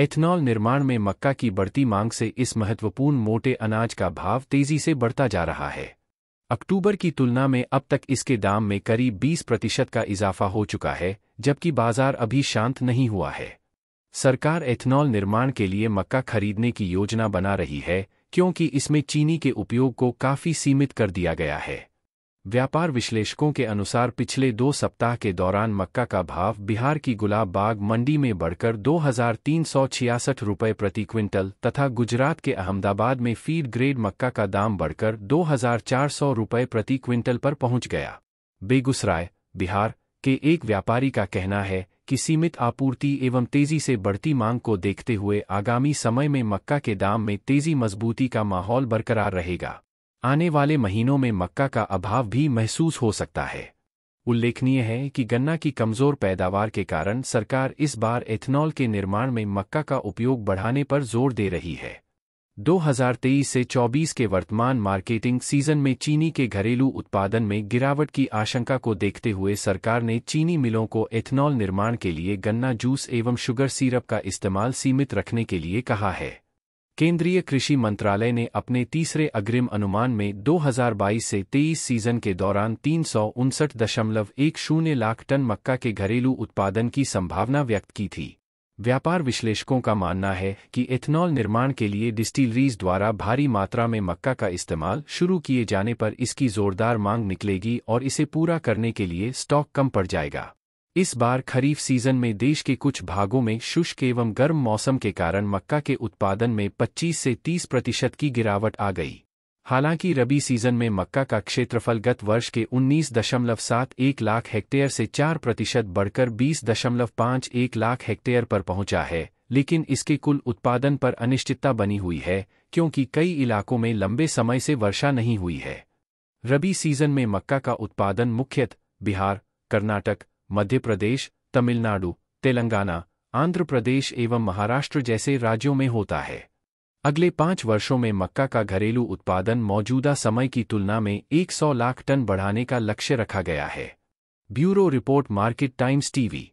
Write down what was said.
ethanol निर्माण में मक्का की बढ़ती मांग से इस महत्वपूर्ण मोटे अनाज का भाव तेजी से बढ़ता जा रहा है अक्टूबर की तुलना में अब तक इसके दाम में करीब 20 प्रतिशत का इजाफा हो चुका है जबकि बाजार अभी शांत नहीं हुआ है सरकार एथनॉल निर्माण के लिए मक्का खरीदने की योजना बना रही है क्योंकि इसमें चीनी के उपयोग को काफ़ी सीमित कर दिया गया है व्यापार विश्लेषकों के अनुसार पिछले दो सप्ताह के दौरान मक्का का भाव बिहार की गुलाब बाग मंडी में बढ़कर दो हजार तीन सौ छियासठ रुपये प्रति क्विंटल तथा गुजरात के अहमदाबाद में फीड ग्रेड मक्का का दाम बढ़कर दो हजार चार सौ रुपये प्रति क्विंटल पर पहुंच गया बेगूसराय बिहार के एक व्यापारी का कहना है कि सीमित आपूर्ति एवं तेजी से बढ़ती मांग को देखते हुए आगामी समय में मक्का के दाम में तेजी मजबूती का माहौल बरकरार रहेगा आने वाले महीनों में मक्का का अभाव भी महसूस हो सकता है उल्लेखनीय है कि गन्ना की कमजोर पैदावार के कारण सरकार इस बार एथेनॉल के निर्माण में मक्का का उपयोग बढ़ाने पर जोर दे रही है 2023 से 24 के वर्तमान मार्केटिंग सीजन में चीनी के घरेलू उत्पादन में गिरावट की आशंका को देखते हुए सरकार ने चीनी मिलों को एथेनॉल निर्माण के लिए गन्ना जूस एवं शुगर सिरप का इस्तेमाल सीमित रखने के लिए कहा है केंद्रीय कृषि मंत्रालय ने अपने तीसरे अग्रिम अनुमान में 2022 से 23 सीजन के दौरान तीन लाख टन मक्का के घरेलू उत्पादन की संभावना व्यक्त की थी व्यापार विश्लेषकों का मानना है कि इथेनॉल निर्माण के लिए डिस्टिलरीज द्वारा भारी मात्रा में मक्का का इस्तेमाल शुरू किए जाने पर इसकी जोरदार मांग निकलेगी और इसे पूरा करने के लिए स्टॉक कम पड़ जाएगा इस बार खरीफ सीजन में देश के कुछ भागों में शुष्क एवं गर्म मौसम के कारण मक्का के उत्पादन में 25 से 30 प्रतिशत की गिरावट आ गई हालांकि रबी सीजन में मक्का का क्षेत्रफल गत वर्ष के 19.71 लाख हेक्टेयर से 4 प्रतिशत बढ़कर 20.51 लाख हेक्टेयर पर पहुंचा है लेकिन इसके कुल उत्पादन पर अनिश्चितता बनी हुई है क्योंकि कई इलाकों में लंबे समय से वर्षा नहीं हुई है रबी सीजन में मक्का का उत्पादन मुख्यतः बिहार कर्नाटक मध्य प्रदेश तमिलनाडु तेलंगाना आंध्र प्रदेश एवं महाराष्ट्र जैसे राज्यों में होता है अगले पाँच वर्षों में मक्का का घरेलू उत्पादन मौजूदा समय की तुलना में 100 लाख टन बढ़ाने का लक्ष्य रखा गया है bureau report Market Times TV